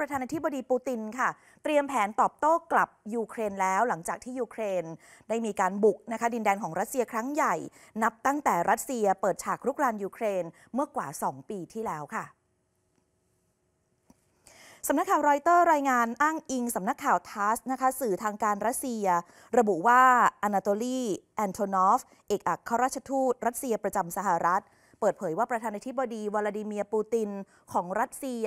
ประธานาธิบดีปูตินค่ะ เตรียมแผนตอบโต้กลับยูเครนแล้วหลังจากที่ยูเครน ได้มีการบุกนะคะดินแดนของรัสเซียครั้งใหญ่ นับตั้งแต่รัสเซียเปิดฉากรุกรานยูเครนเมื่อกว่า 2 ปีที่แล้วค่ะสำนักข่าวรอยเตอร์รายงานอ้างอิง สำนักข่าวทัสนะคะสื่อทางการรัสเซีย ระบุว่าอนาโตลีแอนโทนอฟเอกอัครราชทูตรัสเซียประจำสหรัฐเปิดเผยว่าประธานาธิบดี วลาดิเมียร์ปูตินของรัสเซีย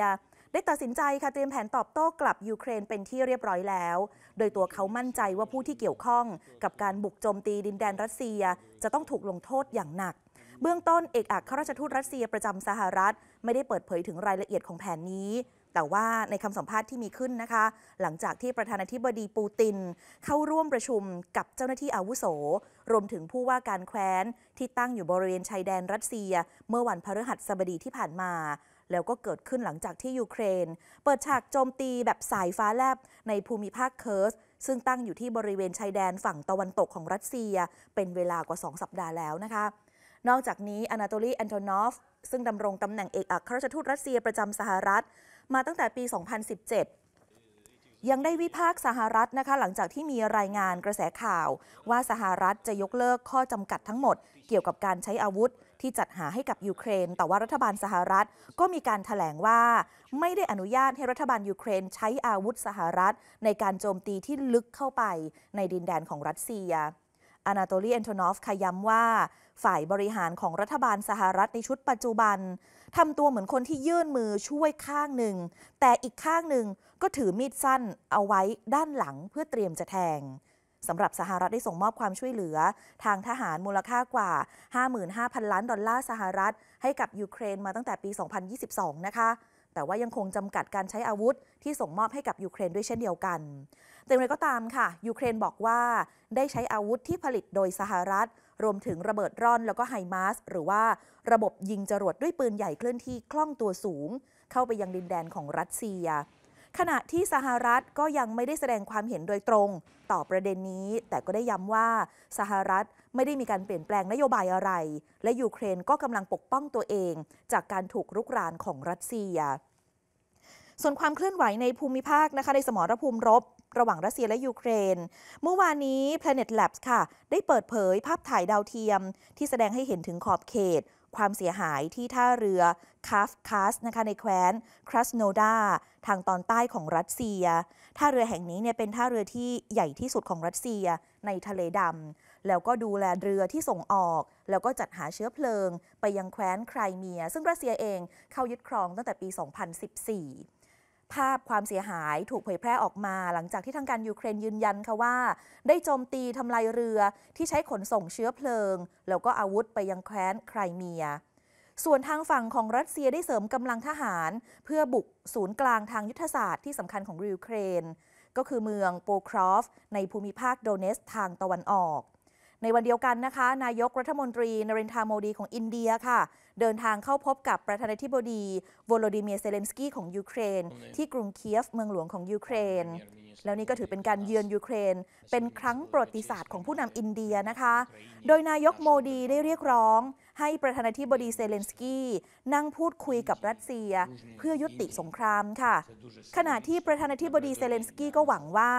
ได้ตัดสินใจค่ะ เตรียมแผนตอบโต้กลับ ยูเครนเป็นที่เรียบร้อยแล้ว โดยตัวเขามั่นใจว่าผู้ที่เกี่ยวข้องกับการบุกโจมตีดินแดนรัสเซียจะต้องถูกลงโทษอย่างหนัก เบื้องต้นเอกอัครราชทูตรัสเซียประจำสหรัฐ ไม่ได้เปิดเผยถึงรายละเอียดของแผนนี้ แต่ว่าในคำสัมภาษณ์ที่มีขึ้นนะคะ หลังจากที่ประธานาธิบดีปูติน เข้าร่วมประชุมกับเจ้าหน้าที่อาวุโส รวมถึงผู้ว่าการแคว้นที่ตั้งอยู่บริเวณชายแดนรัสเซีย เมื่อวันพฤหัสบดีที่ผ่านมาแล้วก็เกิดขึ้นหลังจากที่ยูเครน เปิดฉากโจมตีแบบสายฟ้าแลบในภูมิภาคเคิร์ส ซึ่งตั้งอยู่ที่บริเวณชายแดนฝั่งตะวันตกของรัสเซียเป็นเวลากว่า 2 สัปดาห์แล้วนะคะ นอกจากนี้อนาโตลีแอนโทนอฟซึ่งดำรงตำแหน่งเอกอัครราชทูตรัสเซียประจำสหรัฐ มาตั้งแต่ปี 2017 ยังได้วิพากษ์สหรัฐนะคะหลังจากที่มีรายงานกระแสข่าว ว่าสหรัฐจะยกเลิกข้อจำกัดทั้งหมดเกี่ยวกับการใช้อาวุธที่จัดหาให้กับยูเครน แต่ว่ารัฐบาลสหรัฐก็มีการถแถลงว่า ไม่ได้อนุญาตให้รัฐบาลยูเครนใช้อาวุธสหรัฐ ในการโจมตีที่ลึกเข้าไปในดินแดนของรัสเซียอนาโตลีเอนโทนอฟขย้ำว่า ฝ่ายบริหารของรัฐบาลสหรัฐในชุดปัจจุบันทำตัวเหมือนคนที่ยื่นมือช่วยข้างหนึ่ง แต่อีกข้างหนึ่งก็ถือมีดสั้นเอาไว้ด้านหลังเพื่อเตรียมจะแทงสำหรับสหรัฐได้ส่งมอบความช่วยเหลือ ทางทหารมูลค่ากว่า 55,000 ล้านดอลลาร์สหรัฐ ให้กับยูเครนมาตั้งแต่ปี 2022 นะคะ แต่ว่ายังคงจำกัดการใช้อาวุธ ที่ส่งมอบให้กับยูเครนด้วยเช่นเดียวกัน แต่อย่างไรก็ตามค่ะยูเครนบอกว่าได้ใช้อาวุธที่ผลิตโดยสหรัฐ รวมถึงระเบิดร่อนแล้วก็ไฮมาสหรือว่าระบบยิงจรวดด้วยปืนใหญ่เคลื่อนที่คล่องตัวสูง เข้าไปยังดินแดนของรัสเซียขณะที่สหรัฐก็ยังไม่ได้แสดงความเห็นโดยตรง ต่อประเด็นนี้แต่ก็ได้ย้ำว่าสหรัฐไม่ได้มีการเปลี่ยนแปลงนโยบายอะไร และยูเครนก็กำลังปกป้องตัวเอง จากการถูกรุกรานของรัสเซีย ส่วนความเคลื่อนไหวในภูมิภาคนะคะในสมรภูมิรบ ระหว่างรัสเซียและยูเครน เมื่อวานนี้ Planet Labs ค่ะ ได้เปิดเผยภาพถ่ายดาวเทียม ที่แสดงให้เห็นถึงขอบเขตความเสียหายที่ท่าเรือคาฟคาสนะคะในแคว้นครัสโนดาทางตอนใต้ของรัสเซีย ท่าเรือแห่งนี้เนี่ยเป็นท่าเรือที่ใหญ่ที่สุดของรัสเซียในทะเลดำแล้วก็ดูแลเรือที่ส่งออก แล้วก็จัดหาเชื้อเพลิงไปยังแคว้นไครเมีย ซึ่งรัสเซียเองเข้ายึดครองตั้งแต่ปี 2014ภาพความเสียหายถูกเผยแพร่ออกมาหลังจากที่ทางการยูเครนยืนยันค่ะว่า ได้โจมตีทำลายเรือที่ใช้ขนส่งเชื้อเพลิงแล้วก็อาวุธไปยังแคว้นไครเมีย ส่วนทางฝั่งของรัสเซียได้เสริมกำลังทหารเพื่อบุกศูนย์กลางทางยุทธศาสตร์ที่สำคัญของยูเครน ก็คือเมืองโปครอฟในภูมิภาคโดเนสทางตะวันออกในวันเดียวกันนะคะนายกรัฐมนตรีนรินทาโมดีของอินเดียค่ะ เดินทางเข้าพบกับประธานาธิบดีโวโลดิเมียเซเลนสกี้ของยูเครน ที่กรุงเคียฟเมืองหลวงของยูเครน แล้วนี่ก็ถือเป็นการเยือนยูเครน เป็นครั้งประวัติศาสตร์ของผู้นำอินเดียนะคะ โดยนายกโมดีได้เรียกร้องให้ประธานาธิบดีเซเลนสกี้นั่งพูดคุยกับรัสเซีย เพื่อยุติสงครามค่ะ ขณะที่ประธานาธิบดีเซเลนสกี้ก็หวังว่า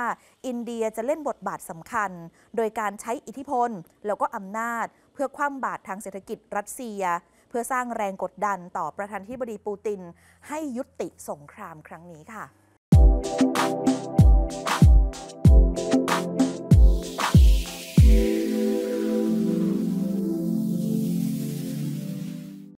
อินเดียจะเล่นบทบาทสำคัญ โดยการใช้อิทธิพล แล้วก็อำนาจ เพื่อคว่ำบาตรทางเศรษฐกิจรัสเซีย เพื่อสร้างแรงกดดันต่อประธานาธิบดีปูติน ให้ยุติสงครามครั้งนี้ค่ะ